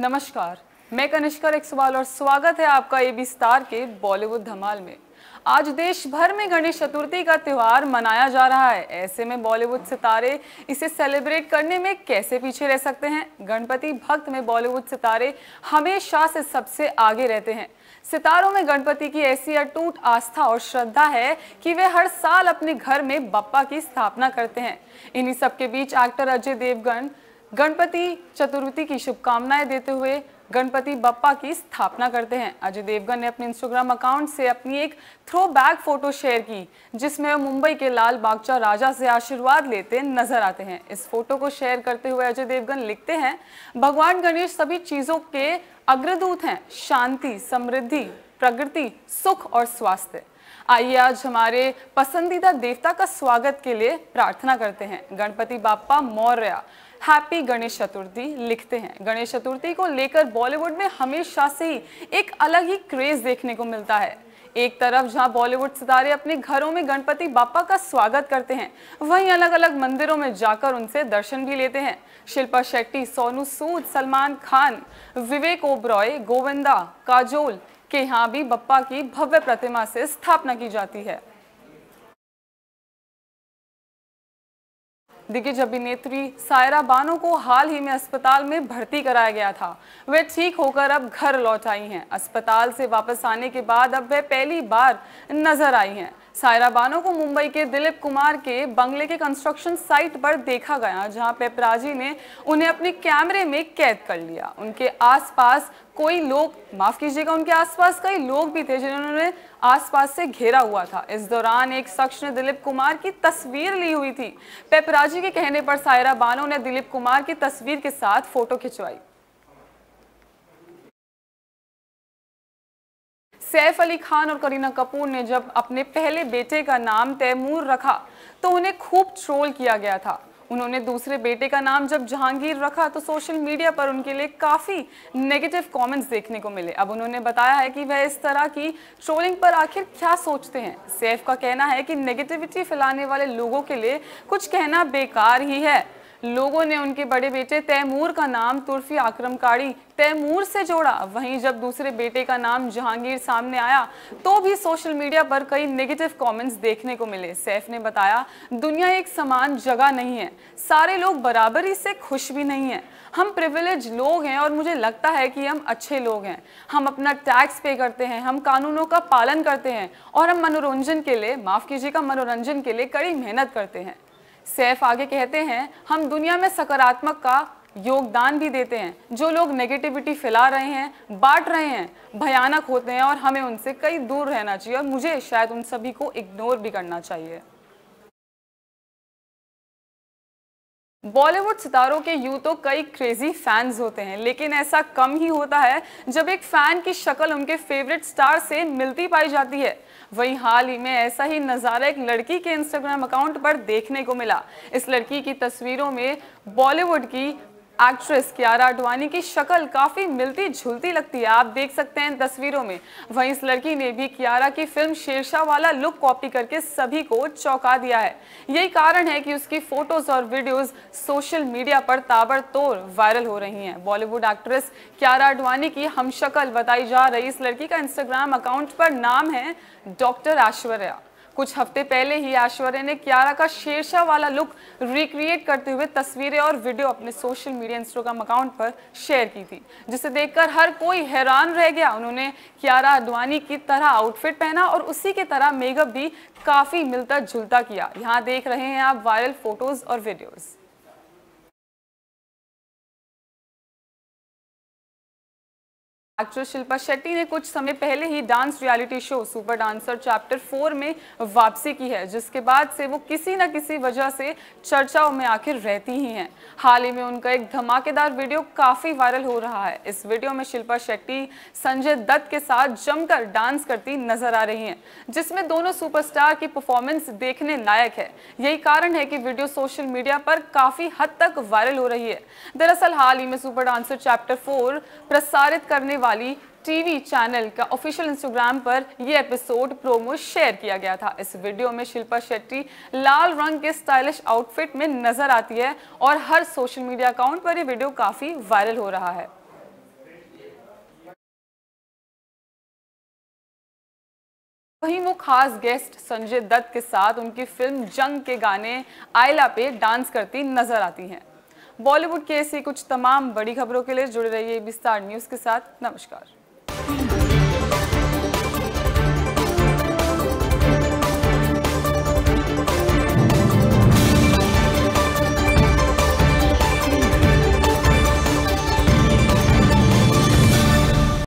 नमस्कार मैं कनिष्का रेक्सवाल और स्वागत है आपका ए बी स्टार के बॉलीवुड धमाल में आज देश भर में गणेश चतुर्थी का त्यौहार मनाया जा रहा है ऐसे में बॉलीवुड सितारे इसे सेलिब्रेट करने में कैसे पीछे रह सकते हैं गणपति भक्त में बॉलीवुड सितारे हमेशा से सबसे आगे रहते हैं सितारों में गणपति की ऐसी अटूट आस्था और श्रद्धा है कि वे हर साल अपने घर में बप्पा की स्थापना करते हैं इन्हीं सबके बीच एक्टर अजय देवगन गणपति चतुर्थी की शुभकामनाएं देते हुए गणपति बप्पा की स्थापना करते हैं अजय देवगन ने अपने इंस्टाग्राम अकाउंट से अपनी एक थ्रो बैक फोटो शेयर की जिसमें वो मुंबई के लाल बागचा राजा से आशीर्वाद लेते नजर आते हैं इस फोटो को शेयर करते हुए अजय देवगन लिखते हैं भगवान गणेश सभी चीज़ों के अग्रदूत हैं शांति समृद्धि प्रगति सुख और स्वास्थ्य आइए आज हमारे पसंदीदा देवता का स्वागत के लिए प्रार्थना करते हैं गणपति बापा मौर्य हैप्पी गणेश चतुर्थी लिखते हैं गणेश चतुर्थी को लेकर बॉलीवुड में हमेशा से ही एक अलग ही क्रेज देखने को मिलता है एक तरफ जहां बॉलीवुड सितारे अपने घरों में गणपति बापा का स्वागत करते हैं वहीं अलग अलग मंदिरों में जाकर उनसे दर्शन भी लेते हैं शिल्पा शेट्टी सोनू सूद सलमान खान विवेक ओब्रॉय गोविंदा काजोल के यहाँ भी बप्पा की भव्य प्रतिमा से स्थापना की जाती है दिग्गज अभिनेत्री सायरा बानो को हाल ही में अस्पताल में भर्ती कराया गया था वे ठीक होकर अब घर लौट आई हैं अस्पताल से वापस आने के बाद अब वे पहली बार नजर आई हैं सायरा बानो को मुंबई के दिलीप कुमार के बंगले के कंस्ट्रक्शन साइट पर देखा गया जहां पेपराजी ने उन्हें अपने कैमरे में कैद कर लिया उनके आसपास कोई लोग माफ कीजिएगा उनके आसपास कई लोग भी थे जिन्होंने आसपास से घेरा हुआ था इस दौरान एक शख्स ने दिलीप कुमार की तस्वीर ली हुई थी पेपराजी के कहने पर सायरा बानो ने दिलीप कुमार की तस्वीर के साथ फोटो खिंचवाई सैफ अली खान और करीना कपूर ने जब अपने पहले बेटे का नाम तैमूर रखा तो उन्हें खूब ट्रोल किया गया था उन्होंने दूसरे बेटे का नाम जब जहांगीर रखा तो सोशल मीडिया पर उनके लिए काफ़ी नेगेटिव कमेंट्स देखने को मिले अब उन्होंने बताया है कि वह इस तरह की ट्रोलिंग पर आखिर क्या सोचते हैं सैफ का कहना है कि नेगेटिविटी फैलाने वाले लोगों के लिए कुछ कहना बेकार ही है लोगों ने उनके बड़े बेटे तैमूर का नाम तुर्फी आक्रमकारी तैमूर से जोड़ा वहीं जब दूसरे बेटे का नाम जहांगीर सामने आया तो भी सोशल मीडिया पर कई नेगेटिव कमेंट्स देखने को मिले सैफ ने बताया दुनिया एक समान जगह नहीं है सारे लोग बराबरी से खुश भी नहीं हैं हम प्रिविलेज लोग हैं और मुझे लगता है कि हम अच्छे लोग हैं हम अपना टैक्स पे करते हैं हम कानूनों का पालन करते हैं और हम मनोरंजन के लिए माफ़ कीजिएगा मनोरंजन के लिए कड़ी मेहनत करते हैं सैफ आगे कहते हैं हम दुनिया में सकारात्मक का योगदान भी देते हैं जो लोग नेगेटिविटी फैला रहे हैं बांट रहे हैं भयानक होते हैं और हमें उनसे कई दूर रहना चाहिए और मुझे शायद उन सभी को इग्नोर भी करना चाहिए बॉलीवुड सितारों के यूँ तो कई क्रेजी फैंस होते हैं लेकिन ऐसा कम ही होता है जब एक फ़ैन की शक्ल उनके फेवरेट स्टार से मिलती पाई जाती है वहीं हाल ही में ऐसा ही नज़ारा एक लड़की के इंस्टाग्राम अकाउंट पर देखने को मिला इस लड़की की तस्वीरों में बॉलीवुड की एक्ट्रेस कियारा अडवाणी की शक्ल काफी मिलती झुलती लगती है आप देख सकते हैं तस्वीरों में वहीं इस लड़की ने भी कियारा की फिल्म शेरशाह वाला लुक कॉपी करके सभी को चौंका दिया है यही कारण है कि उसकी फोटोज और वीडियोस सोशल मीडिया पर ताबड़तोड़ वायरल हो रही हैं बॉलीवुड एक्ट्रेस कियारा अडवाणी की हम बताई जा रही इस लड़की का इंस्टाग्राम अकाउंट पर नाम है डॉक्टर ऐश्वर्या कुछ हफ्ते पहले ही ऐश्वर्य ने कियारा का शेरशाह वाला लुक रिक्रिएट करते हुए तस्वीरें और वीडियो अपने सोशल मीडिया इंस्टाग्राम अकाउंट पर शेयर की थी जिसे देखकर हर कोई हैरान रह गया उन्होंने कियारा आडवाणी की तरह आउटफिट पहना और उसी की तरह मेकअप भी काफ़ी मिलता जुलता किया यहाँ देख रहे हैं आप वायरल फोटोज़ और वीडियोज़ एक्ट्रेस शिल्पा शेट्टी ने कुछ समय पहले ही dance reality show super dancer chapter four में वापसी की है जिसके बाद से वो किसी न किसी वजह से चर्चाओं में आखिर रहती ही हैं हाल ही में उनका एक धमाकेदार वीडियो काफ़ी वायरल हो रहा है इस वीडियो में शिल्पा शेट्टी संजय दत्त के साथ जमकर डांस करती नजर आ रही हैं जिसमें दोनों सुपरस्टार की परफॉर्मेंस देखने लायक है यही कारण है कि वीडियो सोशल मीडिया पर काफ़ी हद तक वायरल हो रही है दरअसल हाल ही में सुपर डांसर चैप्टर फोर प्रसारित करने वाली टीवी चैनल का ऑफिशियल इंस्टाग्राम पर यह एपिसोड प्रोमो शेयर किया गया था इस वीडियो में शिल्पा शेट्टी लाल रंग के स्टाइलिश आउटफिट में नजर आती है और हर सोशल मीडिया अकाउंट पर यह वीडियो काफी वायरल हो रहा है वहीं वो खास गेस्ट संजय दत्त के साथ उनकी फिल्म जंग के गाने आयला पे डांस करती नजर आती हैं बॉलीवुड की ऐसी कुछ तमाम बड़ी खबरों के लिए जुड़े रहिए विस्तार न्यूज़ के साथ नमस्कार